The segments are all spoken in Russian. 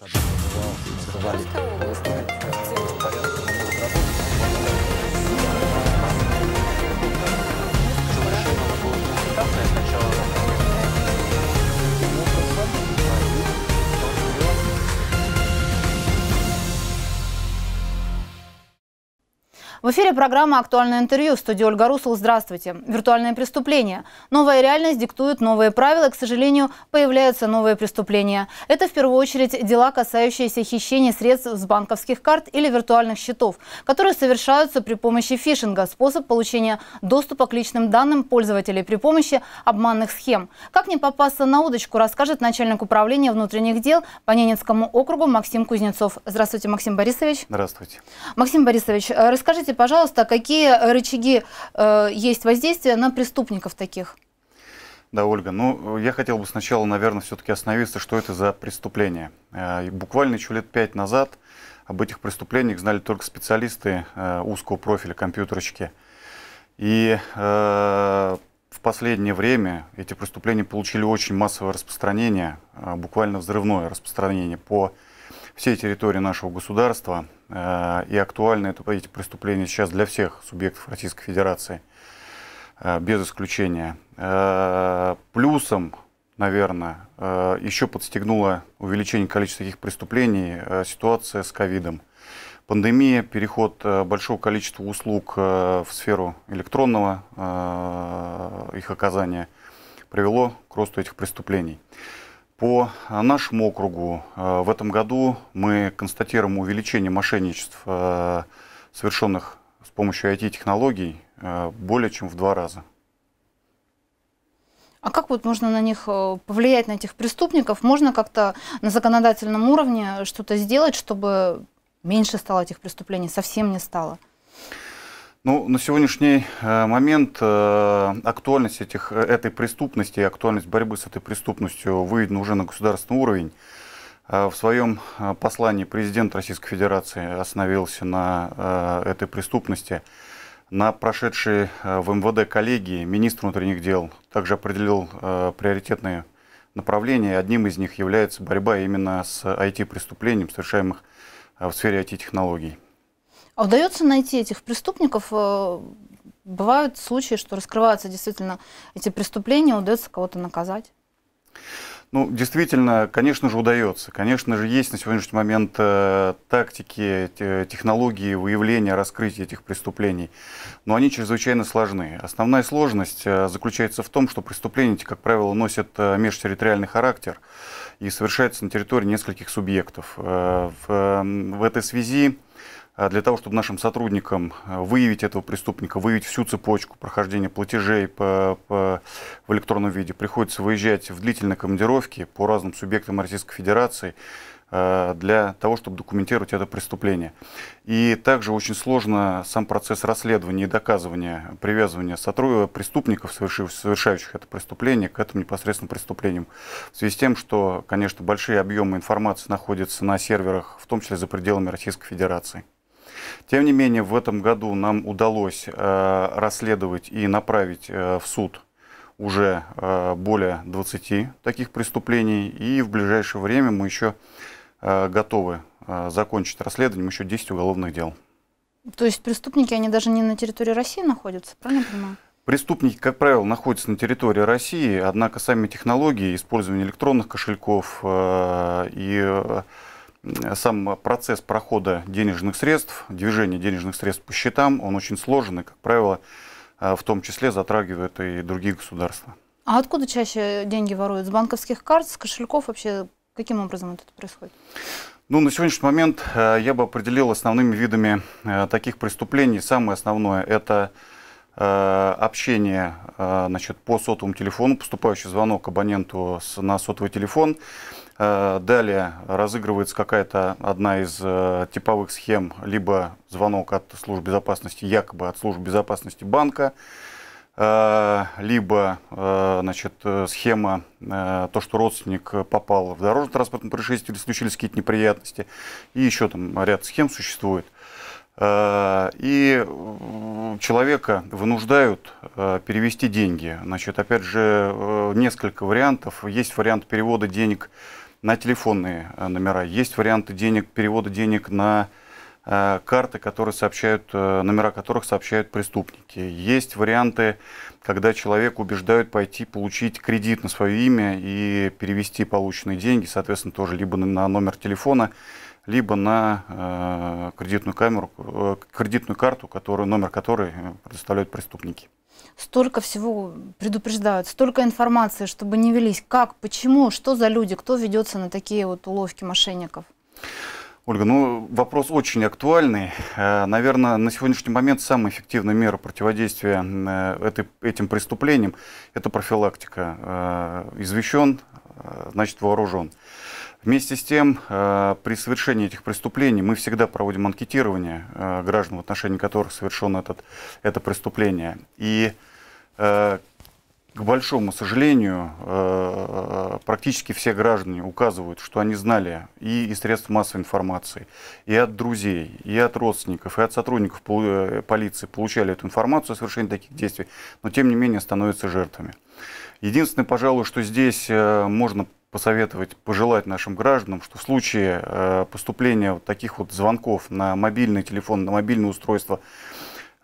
Zabrali. В эфире программа «Актуальное интервью» в студии Ольга Русул. Здравствуйте. Виртуальное преступление. Новая реальность диктует новые правила. К сожалению, появляются новые преступления. Это в первую очередь дела, касающиеся хищения средств с банковских карт или виртуальных счетов, которые совершаются при помощи фишинга, способ получения доступа к личным данным пользователей при помощи обманных схем. Как не попасться на удочку, расскажет начальник управления внутренних дел по Ненецкому округу Максим Кузнецов. Здравствуйте, Максим Борисович. Здравствуйте. Максим Борисович, э, расскажите, Скажите, пожалуйста, какие э, рычаги э, есть воздействия на преступников таких? Да, Ольга, ну я хотел бы сначала, наверное, все-таки остановиться, что это за преступление. Э, буквально еще лет пять назад об этих преступлениях знали только специалисты э, узкого профиля, компьютерщики. И э, в последнее время эти преступления получили очень массовое распространение, э, буквально взрывное распространение по всей территории нашего государства. Э, и актуальны это, эти преступления сейчас для всех субъектов Российской Федерации, э, без исключения. Э, плюсом, наверное, еще подстегнуло увеличение количества таких преступлений ситуация с ковидом. Пандемия, переход большого количества услуг в сферу электронного их оказания привело к росту этих преступлений. По э, нашему округу э, в этом году мы констатируем увеличение мошенничеств, э, совершенных с помощью IT-технологий, более чем в два раза. А как вот можно на них повлиять, на этих преступников? Можно как-то на законодательном уровне что-то сделать, чтобы меньше стало этих преступлений, совсем не стало? Ну, на сегодняшний э, момент э, актуальность этих, э, этой преступности, и актуальность борьбы с этой преступностью выйдена уже на государственный уровень. В своем послании президент Российской Федерации остановился на этой преступности. На прошедшей в МВД коллегии министр внутренних дел также определил приоритетные направления. Одним из них является борьба именно с IT-преступлением, совершаемых в сфере IT-технологий. А удается найти этих преступников? Э, бывают случаи, что раскрываются действительно эти преступления, удается кого-то наказать? Ну, действительно, конечно же, удается. Конечно же, есть на сегодняшний момент э, тактики, те, технологии выявления, раскрытия этих преступлений. Но они чрезвычайно сложны. Основная сложность э, заключается в том, что преступления, как правило, носят э, межтерриториальный характер и совершаются на территории нескольких субъектов. Э, в, э, в этой связи а, для того, чтобы нашим сотрудникам а, выявить этого преступника, выявить всю цепочку прохождения платежей по, по, в электронном виде, приходится выезжать в длительные командировки по разным субъектам Российской Федерации а, для того, чтобы документировать это преступление. И также очень сложно сам процесс расследования и доказывания привязывания сотрудников, преступников, совершающих это преступление, к этому непосредственно преступлению, В связи с тем, что, конечно, большие объемы информации находятся на серверах, в том числе за пределами Российской Федерации. Тем не менее, в этом году нам удалось э, расследовать и направить э, в суд уже э, более 20 таких преступлений. И в ближайшее время мы еще э, готовы э, закончить расследованием еще 10 уголовных дел. То есть преступники, они даже не на территории России находятся, правильно я понимаю? Преступники, как правило, находятся на территории России, однако сами технологии использования электронных кошельков э, и э, сам процесс прохода денежных средств, движение денежных средств по счетам, он очень сложный, как правило, а, в том числе затрагивает и другие государства. А откуда чаще деньги воруют? С банковских карт, с кошельков вообще? Каким образом это происходит? Ну, на сегодняшний момент а, я бы определил основными видами а, таких преступлений. Самое основное – это общение значит, по сотовому телефону, поступающий звонок абоненту на сотовый телефон. Э, далее разыгрывается какая-то одна из э, типовых схем, либо звонок от служб безопасности, якобы от служб безопасности банка, э, либо значит, схема, то, что родственник попал в дорожно-транспортное происшествие или случились какие-то неприятности, и еще там ряд схем существует. И человека вынуждают перевести деньги. Значит, опять же, несколько вариантов. Есть вариант перевода денег на телефонные э, номера, есть варианты денег, перевода денег на э, карты, которые сообщают, э, номера которых сообщают преступники. Есть варианты, когда человек убеждают пойти получить кредит на свое имя и перевести полученные деньги, соответственно, тоже либо на номер телефона, либо на кредитную, камеру, кредитную карту, который, номер которой предоставляют преступники столько всего предупреждают, столько информации, чтобы не велись. Как, почему, что за люди, кто ведется на такие вот уловки мошенников? Ольга, ну вопрос очень актуальный. Э, наверное, на сегодняшний момент самая эффективная мера противодействия э, этой, этим преступлениям – это профилактика. Э, извещен, значит вооружен. Вместе с тем, э, при совершении этих преступлений мы всегда проводим анкетирование э, граждан, в отношении которых совершено этот, это преступление. И, э, к большому сожалению, практически все граждане указывают, что они знали и из средств массовой информации, и от друзей, и от родственников, и от сотрудников полиции получали эту информацию о совершении таких действий, но тем не менее становятся жертвами. Единственное, пожалуй, что здесь можно посоветовать, пожелать нашим гражданам, что в случае э, поступления вот таких вот звонков на мобильный телефон, на мобильное устройство,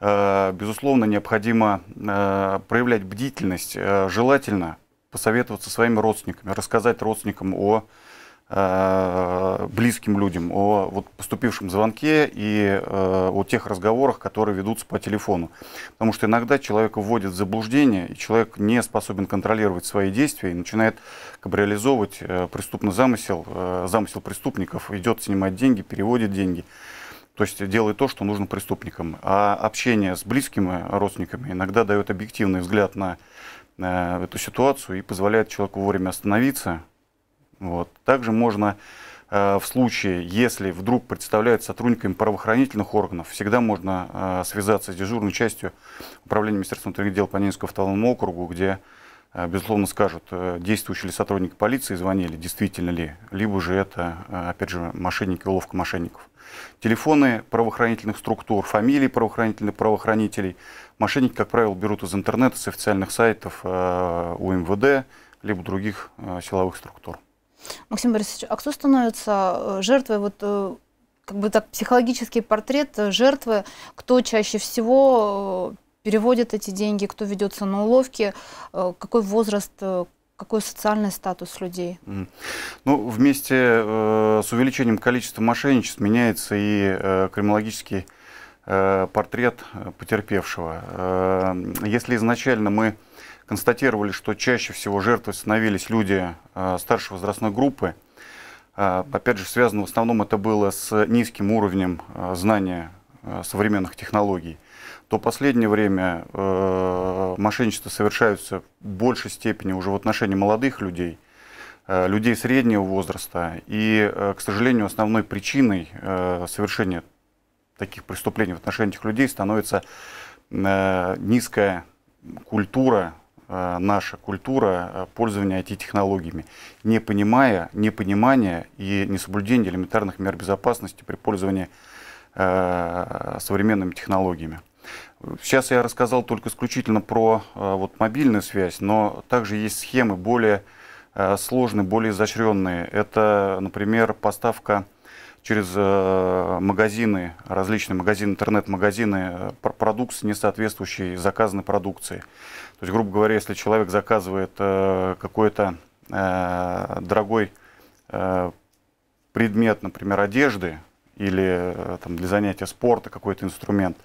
э, безусловно, необходимо э, проявлять бдительность, желательно посоветоваться со своими родственниками, рассказать родственникам о Э, близким людям, о вот поступившем звонке и э, о тех разговорах, которые ведутся по телефону. Потому что иногда человека вводит в заблуждение, и человек не способен контролировать свои действия и начинает кабриализовывать э, преступный замысел, э, замысел преступников, идет снимать деньги, переводит деньги. То есть делает то, что нужно преступникам. А общение с близкими родственниками иногда дает объективный взгляд на э, эту ситуацию и позволяет человеку вовремя остановиться, вот. Также можно э, в случае, если вдруг представляют сотрудниками правоохранительных органов, всегда можно э, связаться с дежурной частью управления Министерства внутренних дел по Ненецкому автономному округу, где, э, безусловно, скажут, действующие ли сотрудники полиции звонили, действительно ли, либо же это, опять же, мошенники, уловка мошенников. Телефоны правоохранительных структур, фамилии правоохранительных правоохранителей. Мошенники, как правило, берут из интернета, с официальных сайтов у МВД, либо других силовых структур. Максим Борисович, а кто становится э, жертвой вот э, как бы так психологический портрет э, жертвы, кто чаще всего переводит эти деньги, кто ведется на уловки, какой возраст, какой социальный статус людей? Ну, вместе с увеличением количества мошенничеств меняется и э, криминологический портрет потерпевшего. Если изначально мы констатировали, что чаще всего жертвой становились люди э, старшей возрастной группы. Э, опять же, связано в основном это было с низким уровнем э, знания современных технологий. То последнее время мошенничество совершаются в большей степени уже в отношении молодых людей, людей среднего возраста. И, к сожалению, основной причиной совершения таких преступлений в отношении этих людей становится низкая культура Э, наша культура э, пользования IT-технологиями, не понимая, непонимание и несоблюдение элементарных мер безопасности при пользовании э, современными технологиями. Сейчас я рассказал только исключительно про вот, мобильную связь, но также есть схемы более сложные, более изощренные. Это, например, поставка через магазины, различные магазины, интернет-магазины, продукции, не соответствующей заказанной продукции. То есть, грубо говоря, если человек заказывает э, какой-то э, дорогой э, предмет, например, одежды или э, там, для занятия спорта какой-то инструмент,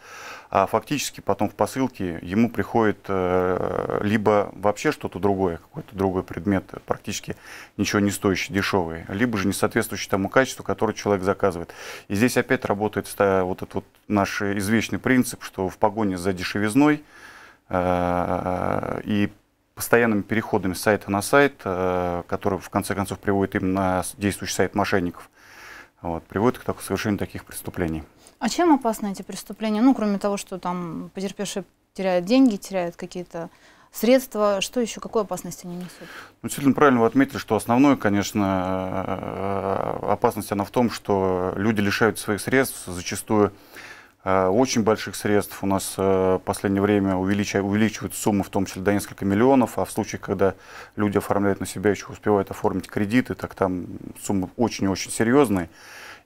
а фактически потом в посылке ему приходит э, либо вообще что-то другое, какой-то другой предмет, э, практически ничего не стоящий, дешевый, либо же не соответствующий тому качеству, которое человек заказывает. И здесь опять работает вот этот вот наш извечный принцип, что в погоне за дешевизной и постоянными переходами с сайта на сайт, э, который в конце концов приводит именно на действующий сайт мошенников, вот, приводит к совершению таких преступлений. А чем опасны эти преступления? Ну, кроме того, что там потерпевшие теряют деньги, теряют какие-то средства, что еще, Какую опасность они несут? Ну, действительно, правильно вы отметили, что основное, конечно, э, опасность она в том, что люди лишают своих средств, зачастую Э, очень больших средств. У нас э, в последнее время увеличивают суммы, в том числе до нескольких миллионов, а в случае, когда люди оформляют на себя, еще успевают оформить кредиты, так там суммы очень-очень серьезные.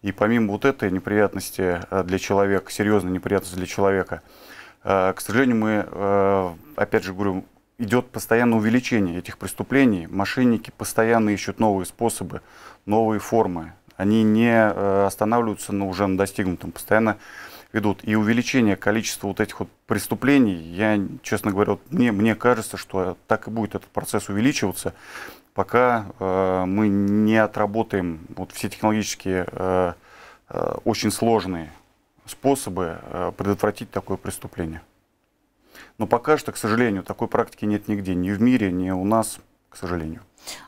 И помимо вот этой неприятности э, для человека, серьезной неприятности для человека, к сожалению, мы, опять же говорю, идет постоянное увеличение этих преступлений. Мошенники постоянно ищут новые способы, новые формы. Они не останавливаются на уже достигнутом. Постоянно Ведут И увеличение количества вот этих вот преступлений, я, честно говоря, вот мне, мне кажется, что так и будет этот процесс увеличиваться, пока э, мы не отработаем вот все технологические э, э, очень сложные способы э, предотвратить такое преступление. Но пока что, к сожалению, такой практики нет нигде, ни в мире, ни у нас, к сожалению.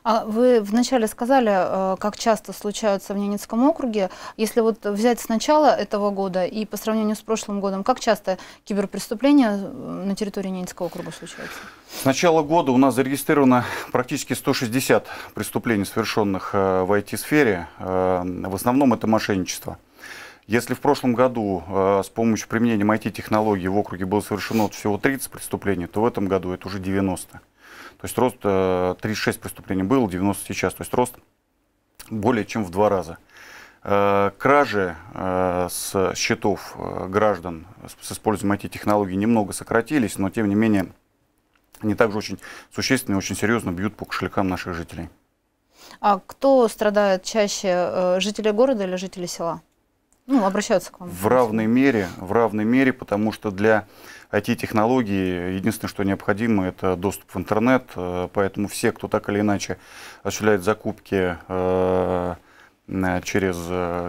А вы вначале сказали, э, как часто случаются в Ненецком округе. Если вот взять с начала этого года и по сравнению с прошлым годом, как часто киберпреступления э, на территории Ненецкого округа случаются? С начала года у нас зарегистрировано практически 160 преступлений, совершенных э, в IT-сфере. В основном это мошенничество. Если в прошлом году э, с помощью применения IT-технологий в округе было совершено всего 30 преступлений, то в этом году это уже 90. То есть рост 36 э, преступлений был, 90 сейчас. То есть рост более чем в два раза. Э, кражи э, с счетов граждан с использованием IT-технологий немного сократились, но тем не менее они также очень существенно и очень серьезно бьют по кошелькам наших жителей. А кто страдает чаще, жители города или жители села? Ну, обращаются к вам. В равной мере, в равной мере, потому что для IT-технологии. Единственное, что необходимо, это доступ в интернет. Э, поэтому все, кто так или иначе осуществляет закупки э, э, через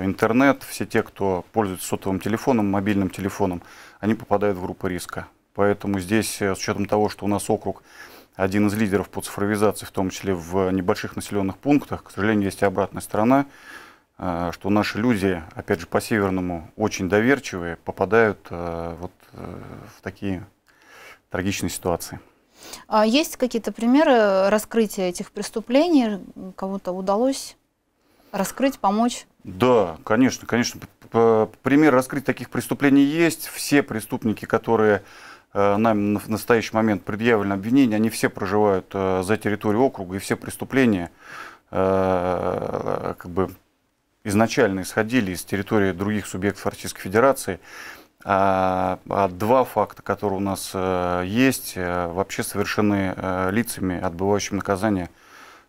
интернет, все те, кто пользуется сотовым телефоном, мобильным телефоном, они попадают в группу риска. Поэтому здесь, с учетом того, что у нас округ один из лидеров по цифровизации, в том числе в небольших населенных пунктах, к сожалению, есть и обратная сторона – Э, что наши люди, опять же, по-северному очень доверчивые, попадают э, вот э, в такие трагичные ситуации. А есть какие-то примеры раскрытия этих преступлений? Кому-то удалось раскрыть, помочь? Да, конечно, конечно. Пример раскрыть таких преступлений есть. Все преступники, которые нам в настоящий момент предъявлены обвинения, они все проживают за территорией округа, и все преступления как бы изначально исходили из территории других субъектов Российской Федерации. А, а два факта, которые у нас а, есть, а, вообще совершены а, э, лицами, отбывающими наказание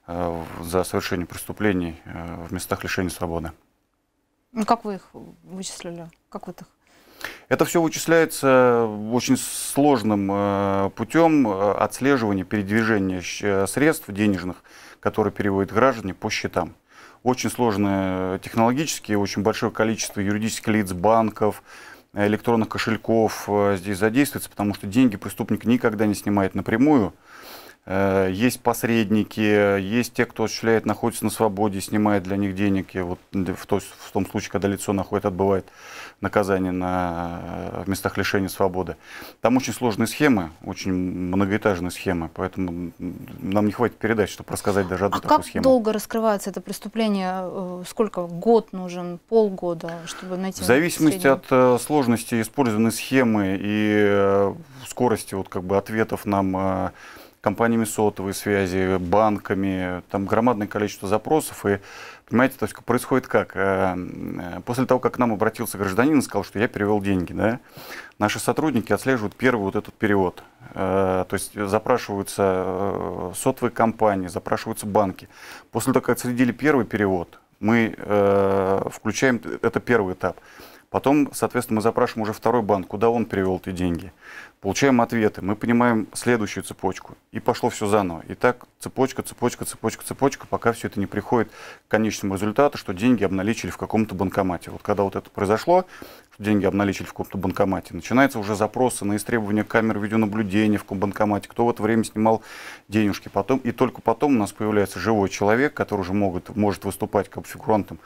а, за совершение преступлений а, в местах лишения свободы. Ну, как вы их вычислили? Как вы их это все вычисляется очень сложным э, путем отслеживания передвижения средств денежных, которые переводят граждане по счетам очень сложные технологически, очень большое количество юридических лиц, банков, электронных кошельков э, здесь задействуется, потому что деньги преступник никогда не снимает напрямую. Э, есть посредники, э, есть те, кто осуществляет, находится на свободе, снимает для них денег. И вот в, то, в том случае, когда лицо находит, отбывает наказание на, э, в местах лишения свободы. Там очень сложные схемы, очень многоэтажные схемы, поэтому нам не хватит передач, чтобы рассказать даже одну а такую как долго раскрывается это преступление? Сколько? Год нужен? Полгода, чтобы найти? В зависимости средний? от сложности использованной схемы и скорости вот, как бы, ответов нам компаниями сотовой связи, банками, там громадное количество запросов. И, понимаете, то есть происходит как? Э, э, после того, как к нам обратился гражданин и сказал, что я перевел деньги, да, наши сотрудники отслеживают первый вот этот перевод. Э, то есть запрашиваются сотовые компании, запрашиваются банки. После того, как отследили первый перевод, мы включаем, это первый этап – Потом, соответственно, мы запрашиваем уже второй банк, куда он перевел эти деньги. Получаем ответы, мы понимаем следующую цепочку. И пошло все заново. И так цепочка, цепочка, цепочка, цепочка, пока все это не приходит к конечному результату, что деньги обналичили в каком-то банкомате. Вот когда вот это произошло, что деньги обналичили в каком-то банкомате, начинаются уже запросы на истребование камер видеонаблюдения в каком банкомате, кто в это время снимал денежки. Потом, и только потом у нас появляется живой человек, который уже могут, может выступать как фигурантом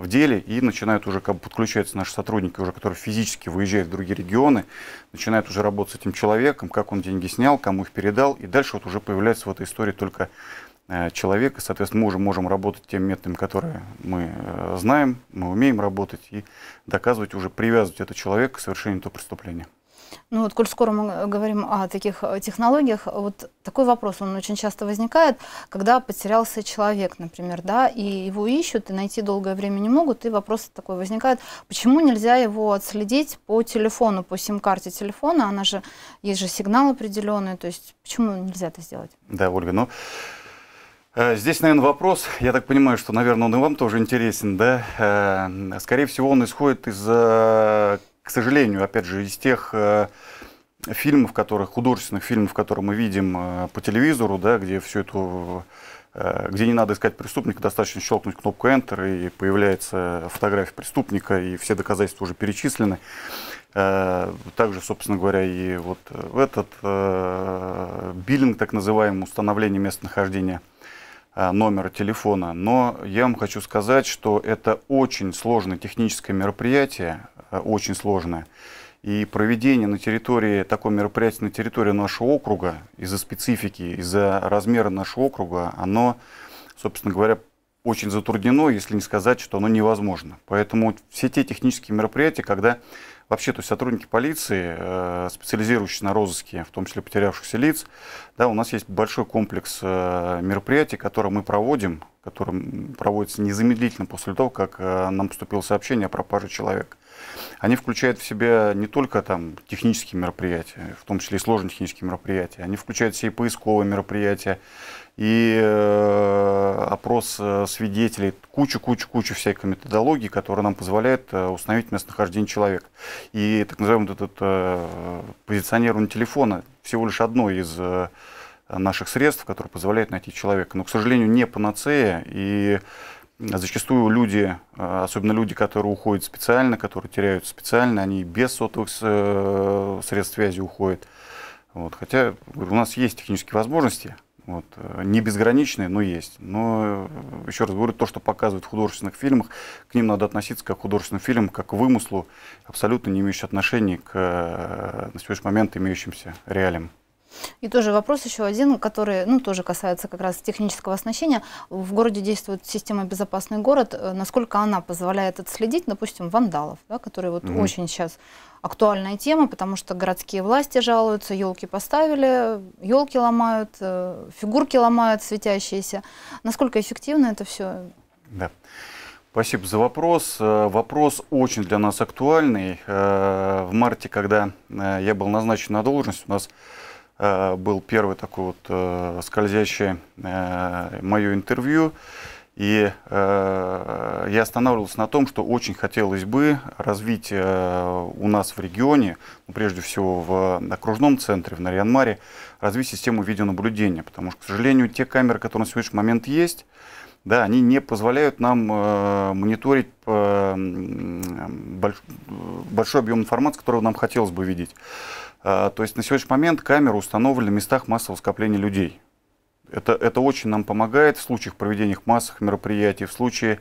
в деле, и начинают уже как бы подключаются наши сотрудники, уже которые физически выезжают в другие регионы, начинают уже работать с этим человеком, как он деньги снял, кому их передал, и дальше вот уже появляется в этой истории только э, человек, и, соответственно, мы уже можем работать тем методами которые мы э, знаем, мы умеем работать, и доказывать уже, привязывать это человек к совершению этого преступления. Ну вот, коль скоро мы э, говорим о таких э, технологиях, вот такой вопрос, он очень часто возникает, когда потерялся человек, например, да, и его ищут, и найти долгое время не могут, и вопрос такой возникает, почему нельзя его отследить по телефону, по сим-карте телефона, она же, есть же сигнал определенный, то есть почему нельзя это сделать? Да, Ольга, ну, э, Здесь, наверное, вопрос, я так понимаю, что, наверное, он и вам тоже интересен, да? Скорее всего, он исходит из к сожалению, опять же, из тех э, фильмов, которых, художественных фильмов, которые мы видим э, по телевизору, да, где все это э, где не надо искать преступника, достаточно щелкнуть кнопку Enter, и появляется фотография преступника, и все доказательства уже перечислены. Также, собственно говоря, и вот этот биллинг, так называемый, установление местонахождения номера телефона. Но я вам хочу сказать, что это очень сложное техническое мероприятие, Э, очень сложная. И проведение на территории, такого мероприятия на территории нашего округа, из-за специфики, из-за размера нашего округа, оно, собственно говоря, очень затруднено, если не сказать, что оно невозможно. Поэтому все те технические мероприятия, когда вообще, то есть сотрудники полиции, э, специализирующиеся на розыске, в том числе потерявшихся лиц, да, у нас есть большой комплекс э, мероприятий, которые мы проводим, которые проводятся незамедлительно после того, как э, нам поступило сообщение о пропаже человека. Они включают в себя не только там технические мероприятия, в том числе и сложные технические мероприятия, они включают все поисковые мероприятия, и э, опрос э, свидетелей, кучу-кучу-кучу всякой методологии, которая нам позволяет э, установить местонахождение человека. И так называемый вот этот э, позиционирование телефона всего лишь одно из наших средств, которое позволяет найти человека. Но, к сожалению, не панацея, и зачастую люди, особенно люди, которые уходят специально, которые теряют специально, они без сотовых средств связи уходят. Вот. Хотя у нас есть технические возможности, вот. Э, не безграничные, но есть. Но, э, еще раз говорю, то, что показывают в художественных фильмах, к ним надо относиться как к художественным фильмам, как к вымыслу, абсолютно не имеющий отношения к э, на сегодняшний момент имеющимся реалиям. И тоже вопрос еще один, который ну, тоже касается как раз технического оснащения. В городе действует система «Безопасный город». Насколько она позволяет отследить, допустим, вандалов, да, которые вот Mm -hmm. очень сейчас актуальная тема, потому что городские власти жалуются, елки поставили, елки ломают, э, фигурки ломают светящиеся. Насколько эффективно это все? Да. Спасибо за вопрос. Э, вопрос очень для нас актуальный. Э, в марте, когда я был назначен на должность, у нас был первый такой вот скользящий мое интервью. И э, я останавливался на том, что очень хотелось бы развить э, у нас в регионе, ну, прежде всего в окружном центре, в Нарьянмаре, развить систему видеонаблюдения. Потому что, к сожалению, те камеры, которые на сегодняшний момент есть, да, они не позволяют нам э, мониторить э, больш, большой объем информации, которую нам хотелось бы видеть. Э, то есть на сегодняшний момент камеры установлены в местах массового скопления людей. Это, это очень нам помогает в случаях проведения массовых мероприятий, в случае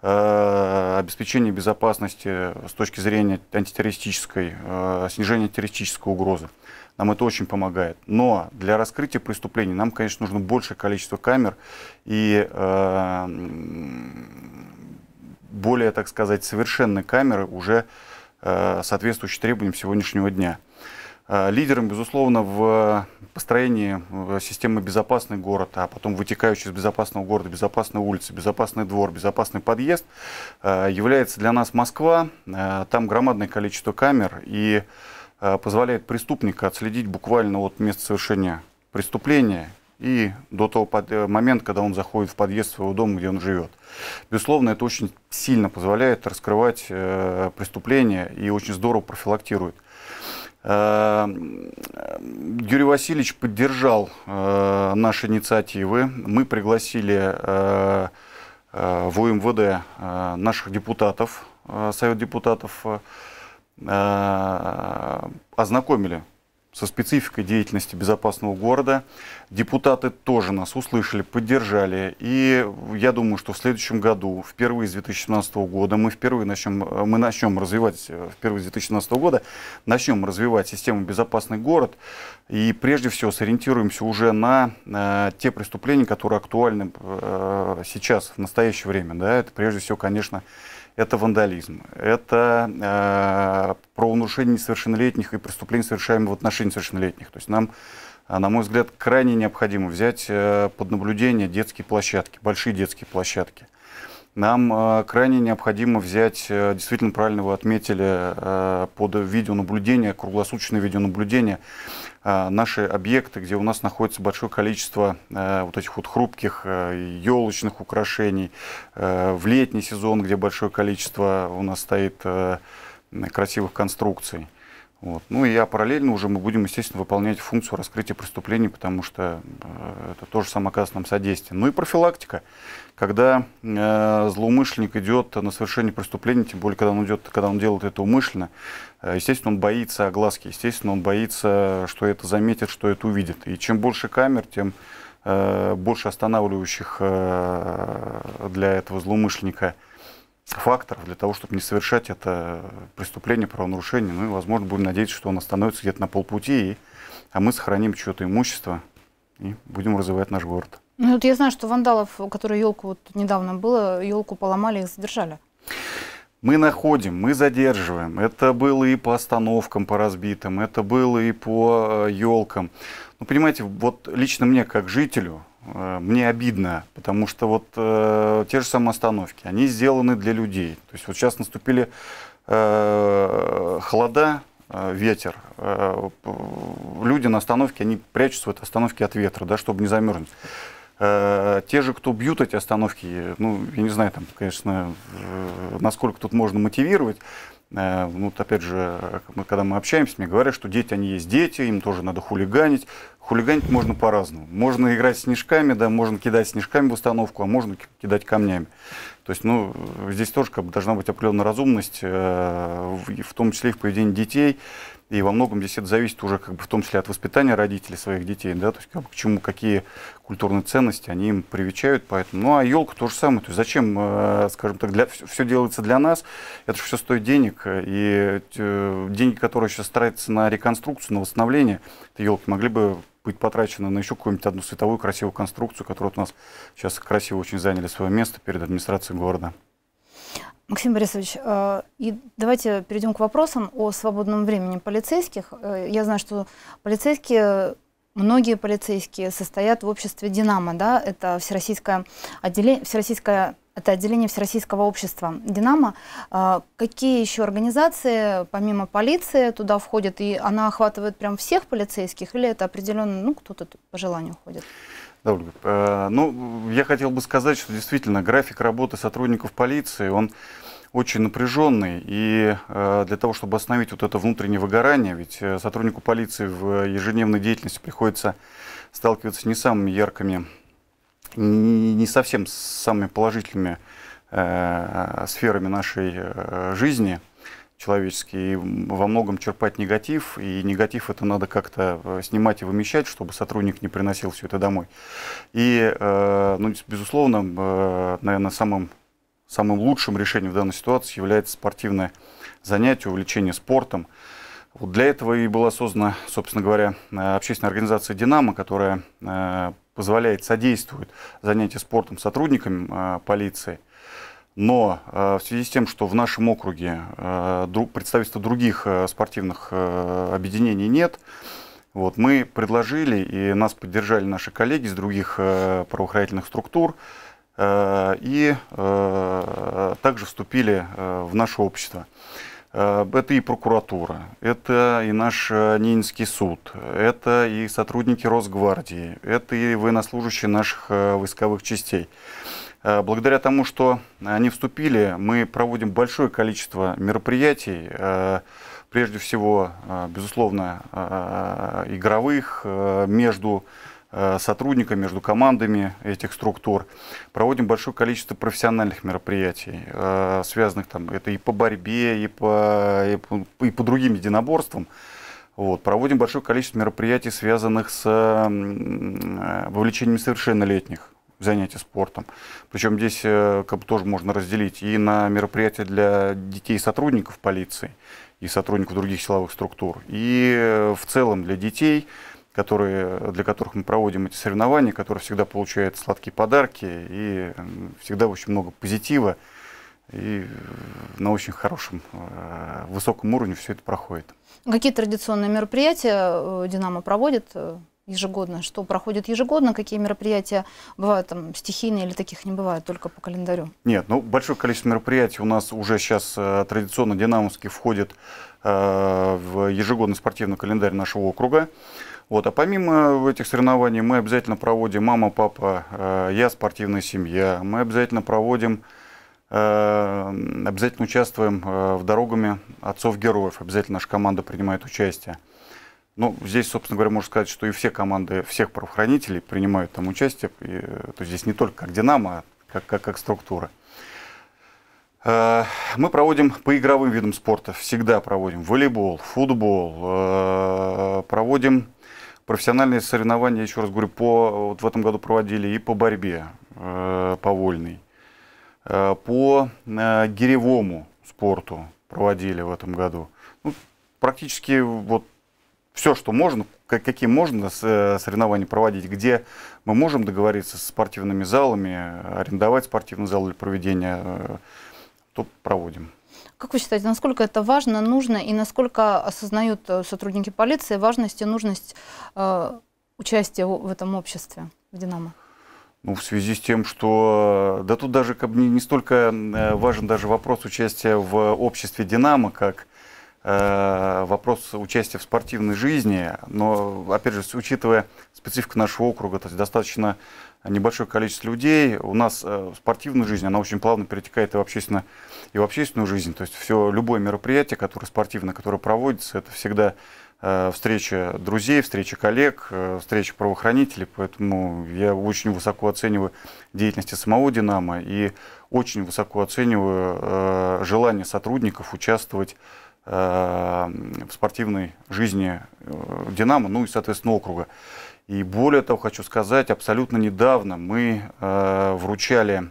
э, обеспечения безопасности с точки зрения антитеррористической, э, снижения террористической угрозы. Нам это очень помогает. Но для раскрытия преступлений нам, конечно, нужно большее количество камер и э, более, так сказать, совершенные камеры уже э, соответствующие требованиям сегодняшнего дня. Э, лидером, безусловно, в построении э, системы «Безопасный город», а потом вытекающий из безопасного города, безопасной улицы, безопасный двор, безопасный подъезд, э, является для нас Москва. Там громадное количество камер и позволяет преступника отследить буквально от места совершения преступления и до того момента, когда он заходит в подъезд своего дома, где он живет. Безусловно, это очень сильно позволяет раскрывать преступления и очень здорово профилактирует. Э, Юрий Васильевич поддержал э, наши инициативы. Мы пригласили э, в УМВД наших депутатов, Совет депутатов, ознакомили со спецификой деятельности безопасного города, Депутаты тоже нас услышали, поддержали. И я думаю, что в следующем году, впервые с 2017 года, мы впервые начнем, э, мы начнем развивать, впервые с 2017 года, начнем развивать систему «Безопасный город». И прежде всего сориентируемся уже на э, те преступления, которые актуальны э, сейчас, в настоящее время. Да? Это прежде всего, конечно, это вандализм, это э, правонарушение несовершеннолетних и преступления, совершаемые в отношении совершеннолетних. То есть нам а, на мой взгляд, крайне необходимо взять э, под наблюдение детские площадки, большие детские площадки. Нам э, крайне необходимо взять, э, действительно правильно вы отметили, под видеонаблюдение, круглосуточное видеонаблюдение, наши объекты, где у нас находится большое количество вот этих вот хрупких елочных украшений, в летний сезон, где большое количество у нас стоит красивых конструкций. Вот. Ну и я параллельно уже мы будем, естественно, выполнять функцию раскрытия преступлений, потому что э, это тоже сам оказывает нам содействие. Ну и профилактика, когда э, злоумышленник идет на совершение преступления, тем более, когда он, идет, когда он делает это умышленно, э, естественно, он боится огласки, естественно, он боится, что это заметит, что это увидит. И чем больше камер, тем э, больше останавливающих э, для этого злоумышленника э, факторов для того, чтобы не совершать это преступление, правонарушение. Ну и, возможно, будем надеяться, что он остановится где-то на полпути, и, а мы сохраним чье-то имущество и будем развивать наш город. Ну вот я знаю, что вандалов, которые елку вот недавно было, елку поломали, их задержали. Мы находим, мы задерживаем. Это было и по остановкам, по разбитым, это было и по э, елкам. Ну, понимаете, вот лично мне, как жителю, Э, мне обидно, потому что вот э, те же самые остановки, они сделаны для людей. То есть вот сейчас наступили э, холода, э, ветер. Э, люди на остановке, они прячутся в этой остановке от ветра, да, чтобы не замерзнуть. Э, те же, кто бьют эти остановки, ну, я не знаю, там, конечно, э, насколько тут можно мотивировать, Э, ну, опять же, когда мы общаемся, мне говорят, что дети, они есть дети, им тоже надо хулиганить. Хулиганить можно по-разному. Можно играть снежками, да, можно кидать снежками в установку, а можно кидать камнями. То есть, ну, здесь тоже как бы должна быть определенная разумность, э, в том числе и в поведении детей. И во многом здесь это зависит уже как бы в том числе от воспитания родителей своих детей, да, то есть как, к чему, какие культурные ценности они им привечают, поэтому. Ну а елка то же самое, то есть зачем, э, скажем так, для, все, все делается для нас, это же все стоит денег, и э, деньги, которые сейчас тратятся на реконструкцию, на восстановление этой елки, могли бы быть потрачено на еще какую-нибудь одну световую красивую конструкцию, которая вот у нас сейчас красиво очень заняли свое место перед администрацией города. Максим Борисович, э, и давайте перейдем к вопросам о свободном времени полицейских. Э, я знаю, что полицейские, многие полицейские состоят в обществе «Динамо». Да? Это всероссийское отделение, всероссийское, это отделение Всероссийского общества «Динамо». Э, какие еще организации, помимо полиции, туда входят? И она охватывает прям всех полицейских? Или это определенно, ну, кто-то по желанию ходит? Да, Ольга. Э, ну, я хотел бы сказать, что действительно график работы сотрудников полиции, он очень напряженный. И э, для того, чтобы остановить вот это внутреннее выгорание, ведь э, сотруднику полиции в ежедневной деятельности приходится сталкиваться не самыми яркими, не совсем с самыми положительными сферами нашей жизни – человеческий, и во многом черпать негатив, и негатив это надо как-то э, снимать и вымещать, чтобы сотрудник не приносил все это домой. И, э, ну, безусловно, э, наверное, самым, самым лучшим решением в данной ситуации является спортивное занятие, увлечение спортом. Вот для этого и была создана, собственно говоря, общественная организация «Динамо», которая позволяет, содействует занятия спортом сотрудникам полиции – но э, в связи с тем, что в нашем округе э, представительства других э, спортивных э, объединений нет, вот, мы предложили и нас поддержали наши коллеги из других правоохранительных структур и также вступили в наше общество. это и прокуратура, это и наш Нинский суд, это и сотрудники Росгвардии, это и военнослужащие наших э, войсковых частей. Э, благодаря тому, что они вступили, мы проводим большое количество мероприятий, э, прежде всего, э, безусловно, игровых, между сотрудниками, между командами этих структур. Проводим большое количество профессиональных мероприятий, связанных там, это и по борьбе, и по, и по, и по другим единоборствам. Вот. Проводим большое количество мероприятий, связанных с вовлечением совершеннолетних занятия спортом. Причем здесь э, как бы, тоже можно разделить и на мероприятия для детей сотрудников полиции и сотрудников других силовых структур, и э, в целом для детей, которые, э, для которых мы проводим эти соревнования, которые всегда получают сладкие подарки и всегда очень много позитива. И на очень хорошем, высоком уровне все это проходит. Какие традиционные мероприятия «Динамо» проводит ежегодно, что проходит ежегодно, какие мероприятия бывают там стихийные или таких не бывает только по календарю? Нет, ну большое количество мероприятий у нас уже сейчас э, традиционно динамовски входит э, в ежегодный спортивный календарь нашего округа. Вот, а помимо этих соревнований мы обязательно проводим «Мама, папа, э, я спортивная семья», мы обязательно проводим э, обязательно участвуем э, в дорогами отцов-героев. Обязательно наша команда принимает участие. Ну, здесь, собственно говоря, можно сказать, что и все команды всех правоохранителей принимают там участие. И, э, то есть здесь не только как «Динамо», а как, как, как структура. Э, мы проводим по игровым видам спорта. Всегда проводим волейбол, футбол. Э, проводим профессиональные соревнования, еще раз говорю, по, вот в этом году проводили и по борьбе по вольной. По гиревому спорту проводили в этом году. Ну, практически вот все, что можно, как, какие можно э, соревнования проводить, где мы можем договориться с спортивными залами, арендовать спортивный зал для проведения, э, то проводим. Как вы считаете, насколько это важно, нужно и насколько осознают э, сотрудники полиции важность и нужность э, участия в этом обществе, в «Динамо»? Ну, в связи с тем, что... Да тут даже как, не, не столько важен даже вопрос участия в обществе «Динамо», как Э, вопрос участия в спортивной жизни, но, опять же, учитывая специфику нашего округа, то есть достаточно небольшое количество людей, у нас э, спортивная жизнь, она очень плавно перетекает и в, общественно, и в общественную жизнь, то есть все, любое мероприятие, которое спортивное, которое проводится, это всегда э, встреча друзей, встреча коллег, встреча правоохранителей, поэтому я очень высоко оцениваю деятельность самого «Динамо» и очень высоко оцениваю желание сотрудников участвовать Э, в спортивной жизни э, «Динамо», ну и, соответственно, округа. И более того, хочу сказать, абсолютно недавно мы э, вручали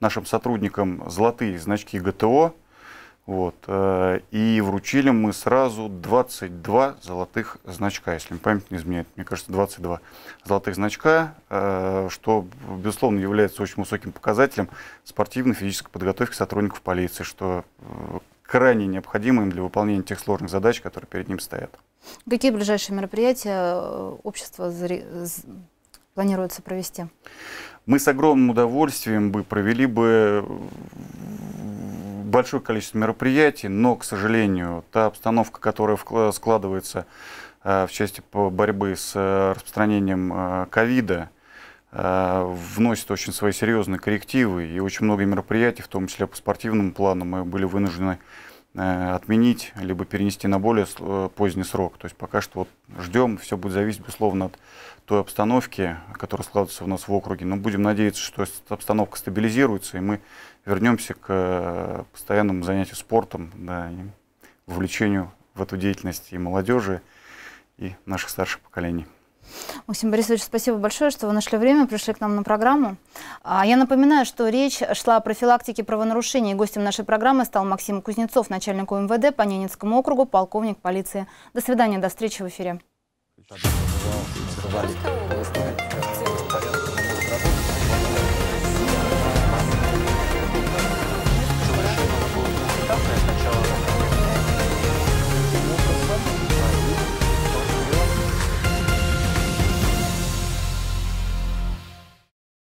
нашим сотрудникам золотые значки ГТО, вот. И вручили мы сразу 22 золотых значка, если мне память не изменяет. Мне кажется, 22 золотых значка, что, безусловно, является очень высоким показателем спортивной физической подготовки сотрудников полиции, что крайне необходимым для выполнения тех сложных задач, которые перед ним стоят. Какие ближайшие мероприятия э, общество планируется провести? Мы с огромным удовольствием бы провели бы э, большое количество мероприятий, но, к сожалению, та обстановка, которая складывается э, в части борьбы с распространением ковида, Э, вносит очень свои серьезные коррективы, и очень много мероприятий, в том числе по спортивному плану, мы были вынуждены э, отменить, либо перенести на более э, поздний срок. То есть пока что вот ждем, все будет зависеть, безусловно, от той обстановки, которая складывается у нас в округе. Но будем надеяться, что обстановка стабилизируется, и мы вернемся к постоянному занятию спортом, да, и вовлечению в эту деятельность и молодежи, и наших старших поколений. Максим Борисович, спасибо большое, что вы нашли время, пришли к нам на программу. А, я напоминаю, что речь шла о профилактике правонарушений. Гостем нашей программы стал Максим Кузнецов, начальник УМВД по Ненецкому округу, полковник полиции. До свидания, до встречи в эфире. Пожалуйста.